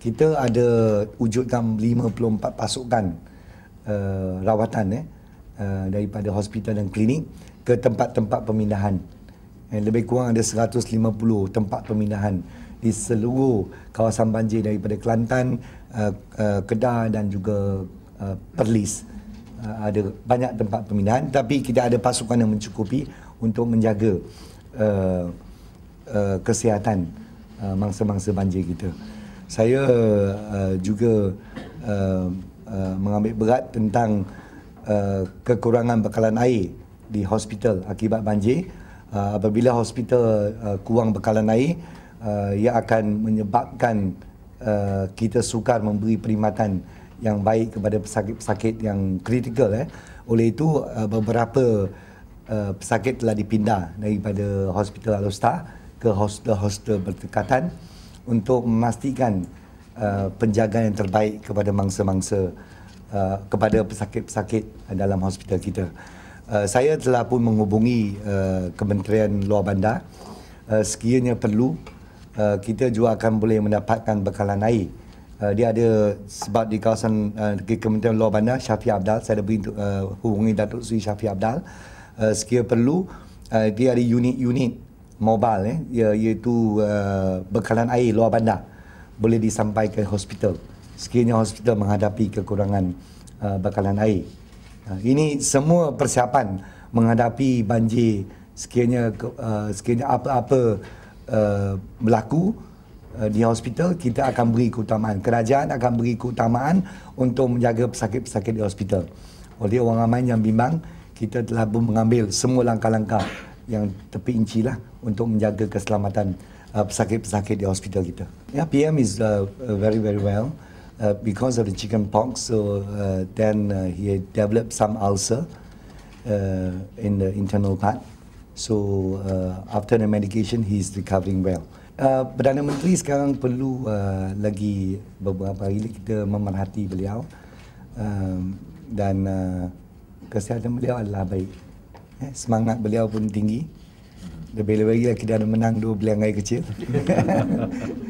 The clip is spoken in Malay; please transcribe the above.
kita ada wujudkan 54 pasukan uh, rawatan eh, uh, daripada hospital dan klinik ke tempat-tempat pemindahan. Eh, lebih kurang ada 150 tempat pemindahan di seluruh kawasan banjir daripada Kelantan, uh, uh, Kedah dan juga uh, Perlis. Uh, ada banyak tempat pemindahan tapi kita ada pasukan yang mencukupi untuk menjaga uh, uh, kesihatan uh, mangsa-mangsa banjir kita saya uh, juga uh, uh, mengambil berat tentang uh, kekurangan bekalan air di hospital akibat banjir. Uh, apabila hospital uh, kurang bekalan air, uh, ia akan menyebabkan uh, kita sukar memberi perkhidmatan yang baik kepada pesakit-pesakit yang kritikal. Eh. Oleh itu, uh, beberapa uh, pesakit telah dipindah daripada hospital Alostar ke hospital-hospital berdekatan untuk memastikan uh, penjagaan yang terbaik kepada mangsa-mangsa uh, kepada pesakit-pesakit uh, dalam hospital kita. Uh, saya telah pun menghubungi uh, Kementerian Luar Bandar. Uh, sekiranya perlu, uh, kita juga akan boleh mendapatkan bekalan air. Uh, dia ada sebab di kawasan uh, Kementerian Luar Bandar, Syafiq Abdal. Saya dah uh, hubungi Datuk Sri Syafiq Abdal. Uh, sekiranya perlu, uh, dia ada unit-unit mobile eh, ia, ya, iaitu uh, bekalan air luar bandar boleh disampaikan hospital sekiranya hospital menghadapi kekurangan uh, bekalan air. Uh, ini semua persiapan menghadapi banjir sekiranya uh, sekiranya apa-apa uh, berlaku uh, di hospital kita akan beri keutamaan kerajaan akan beri keutamaan untuk menjaga pesakit-pesakit di hospital. Oleh orang ramai yang bimbang kita telah mengambil semua langkah-langkah yang terpinci lah untuk menjaga keselamatan uh, pesakit-pesakit di hospital kita. Yeah, PM is uh, uh, very very well uh, because of the chicken pox. So uh, then uh, he developed some ulcer uh, in the internal part. So uh, after the medication, he is recovering well. Uh, Perdana Menteri sekarang perlu uh, lagi beberapa hari kita memerhati beliau uh, dan uh, kesihatan beliau adalah baik. Eh, semangat beliau pun tinggi. Lebih-lebih lagi lah ada menang dua beliau air kecil.